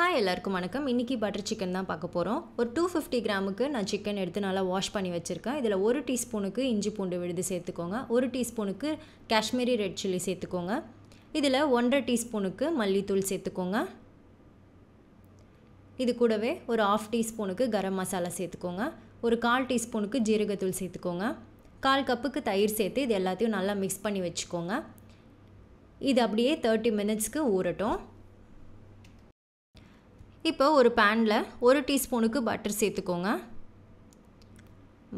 hi எல்லாருக்கும் வணக்கம் இன்றைக்கி பட்டர் சிக்கன் தான் பார்க்க போகிறோம் ஒரு டூ ஃபிஃப்டி கிராமுக்கு நான் சிக்கன் எடுத்து நல்லா வாஷ் பண்ணி வச்சுருக்கேன் இதில் ஒரு டீஸ்பூனுக்கு இஞ்சி பூண்டு விழுது சேர்த்துக்கோங்க ஒரு டீஸ்பூனுக்கு காஷ்மீரி ரெட் சில்லி சேர்த்துக்கோங்க இதில் ஒன்றரை டீஸ்பூனுக்கு மல்லித்தூள் சேர்த்துக்கோங்க இது கூடவே ஒரு ஆஃப் டீஸ்பூனுக்கு கரம் மசாலா சேர்த்துக்கோங்க ஒரு கால் டீஸ்பூனுக்கு ஜீரகத்தூள் சேர்த்துக்கோங்க கால் கப்புக்கு தயிர் சேர்த்து இது எல்லாத்தையும் நல்லா மிக்ஸ் பண்ணி வச்சுக்கோங்க இது அப்படியே தேர்ட்டி மினிட்ஸ்க்கு ஊறட்டும் இப்போ ஒரு பேனில் ஒரு டீஸ்பூனுக்கு பட்டர் சேர்த்துக்கோங்க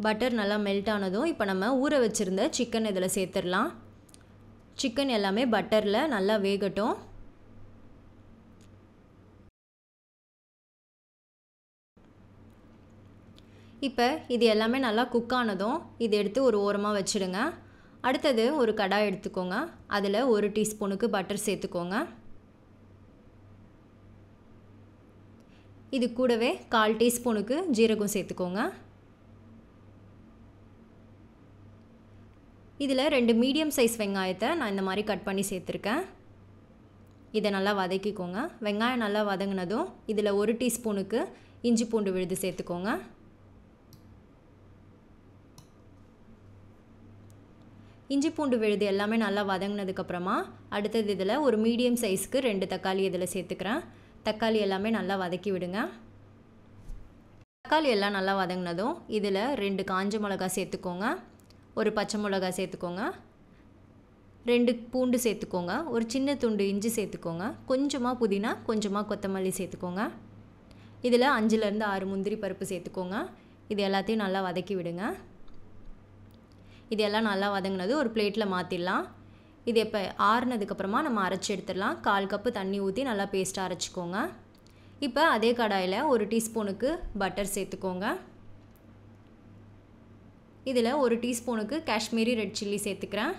பட்டர் நல்லா மெல்ட் ஆனதும் இப்போ நம்ம ஊற வச்சுருந்த சிக்கன் இதில் சேர்த்துடலாம் சிக்கன் எல்லாமே பட்டரில் நல்லா வேகட்டும் இப்போ இது எல்லாமே நல்லா குக் ஆனதும் இதை எடுத்து ஒரு ஓரமாக வச்சுடுங்க அடுத்தது ஒரு கடாய் எடுத்துக்கோங்க அதில் ஒரு டீஸ்பூனுக்கு பட்டர் சேர்த்துக்கோங்க இது கூடவே கால் டீஸ்பூனுக்கு ஜீரகம் சேர்த்துக்கோங்க இதில் ரெண்டு மீடியம் சைஸ் வெங்காயத்தை நான் இந்த மாதிரி கட் பண்ணி சேர்த்துருக்கேன் இதை நல்லா வதக்கிக்கோங்க வெங்காயம் நல்லா வதங்கினதும் இதில் ஒரு டீஸ்பூனுக்கு இஞ்சி பூண்டு விழுது சேர்த்துக்கோங்க இஞ்சி பூண்டு விழுது எல்லாமே நல்லா வதங்கினதுக்கப்புறமா அடுத்தது இதில் ஒரு மீடியம் சைஸ்க்கு ரெண்டு தக்காளி இதில் சேர்த்துக்கிறேன் தக்காளி எல்லாமே நல்லா வதக்கி விடுங்க தக்காளி எல்லாம் நல்லா வதங்கினதும் இதில் ரெண்டு காஞ்ச மிளகா சேர்த்துக்கோங்க ஒரு பச்சை மிளகா சேர்த்துக்கோங்க ரெண்டு பூண்டு சேர்த்துக்கோங்க ஒரு சின்ன துண்டு இஞ்சி சேர்த்துக்கோங்க கொஞ்சமாக புதினா கொஞ்சமாக கொத்தமல்லி சேர்த்துக்கோங்க இதில் அஞ்சுலேருந்து ஆறு முந்திரி பருப்பு சேர்த்துக்கோங்க இது எல்லாத்தையும் நல்லா வதக்கி விடுங்க இதெல்லாம் நல்லா வதங்கினது ஒரு பிளேட்டில் மாற்றிடலாம் இது இப்போ ஆறுனதுக்கப்புறமா நம்ம அரைச்சி எடுத்துடலாம் கால் கப்பு தண்ணி ஊற்றி நல்லா பேஸ்ட்டாக அரைச்சிக்கோங்க இப்போ அதே கடாயில் ஒரு டீஸ்பூனுக்கு பட்டர் சேர்த்துக்கோங்க இதில் ஒரு டீஸ்பூனுக்கு காஷ்மீரி ரெட் சில்லி சேர்த்துக்கிறேன்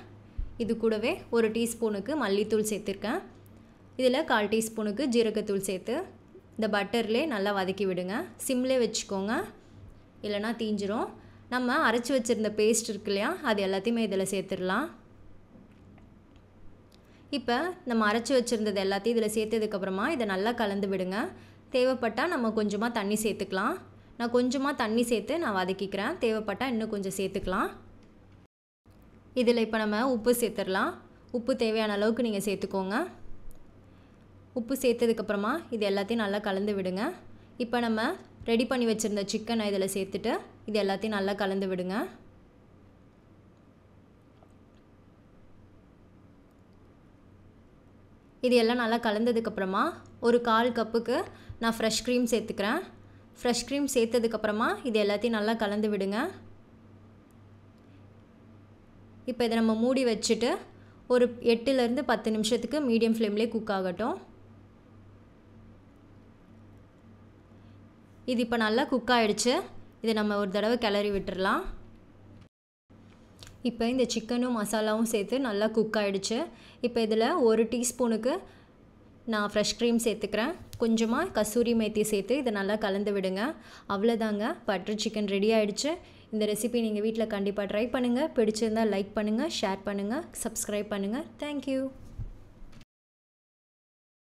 இது கூடவே ஒரு டீஸ்பூனுக்கு மல்லித்தூள் சேர்த்துருக்கேன் இதில் கால் டீஸ்பூனுக்கு ஜீரகத்தூள் சேர்த்து இந்த பட்டர்லேயே நல்லா வதக்கி விடுங்க சிம்லே வச்சுக்கோங்க இல்லைனா தீஞ்சிரும் நம்ம அரைச்சி வச்சுருந்த பேஸ்ட் இருக்கு இல்லையா அது எல்லாத்தையுமே இதில் சேர்த்துடலாம் இப்போ நம்ம அரைச்சி வச்சுருந்தது எல்லாத்தையும் இதில் சேர்த்ததுக்கப்புறமா இதை நல்லா கலந்து விடுங்க தேவைப்பட்டால் நம்ம கொஞ்சமாக தண்ணி சேர்த்துக்கலாம் நான் கொஞ்சமாக தண்ணி சேர்த்து நான் வதக்கிக்கிறேன் தேவைப்பட்டால் இன்னும் கொஞ்சம் சேர்த்துக்கலாம் இதில் இப்போ நம்ம உப்பு சேர்த்துடலாம் உப்பு தேவையான அளவுக்கு நீங்கள் சேர்த்துக்கோங்க உப்பு சேர்த்ததுக்கப்புறமா இது எல்லாத்தையும் நல்லா கலந்து விடுங்க இப்போ நம்ம ரெடி பண்ணி வச்சுருந்த சிக்கனை இதில் சேர்த்துட்டு இது எல்லாத்தையும் நல்லா கலந்து விடுங்க இது எல்லாம் நல்லா கலந்ததுக்கப்புறமா ஒரு கால் கப்புக்கு நான் ஃப்ரெஷ் க்ரீம் சேர்த்துக்கிறேன் ஃப்ரெஷ் க்ரீம் சேர்த்ததுக்கப்புறமா இது எல்லாத்தையும் நல்லா கலந்து விடுங்க இப்போ இதை நம்ம மூடி வச்சுட்டு ஒரு எட்டுலேருந்து பத்து நிமிஷத்துக்கு மீடியம் ஃப்ளேம்லேயே குக் ஆகட்டும் இது இப்போ நல்லா குக் ஆகிடுச்சு இதை நம்ம ஒரு தடவை கிளறி விட்டுடலாம் இப்போ இந்த சிக்கனும் மசாலாவும் சேர்த்து நல்லா குக் ஆகிடுச்சு இப்போ இதில் ஒரு டீஸ்பூனுக்கு நான் ஃப்ரெஷ் க்ரீம் சேர்த்துக்கிறேன் கொஞ்சமாக கஸ்தூரி மேத்தி சேர்த்து இதை நல்லா கலந்து விடுங்க அவ்வளோதாங்க பட்டர் சிக்கன் ரெடி ஆகிடுச்சு இந்த ரெசிபி நீங்கள் வீட்டில் கண்டிப்பாக ட்ரை பண்ணுங்கள் பிடிச்சிருந்தால் லைக் பண்ணுங்கள் ஷேர் பண்ணுங்கள் சப்ஸ்கிரைப் பண்ணுங்கள் தேங்க்யூ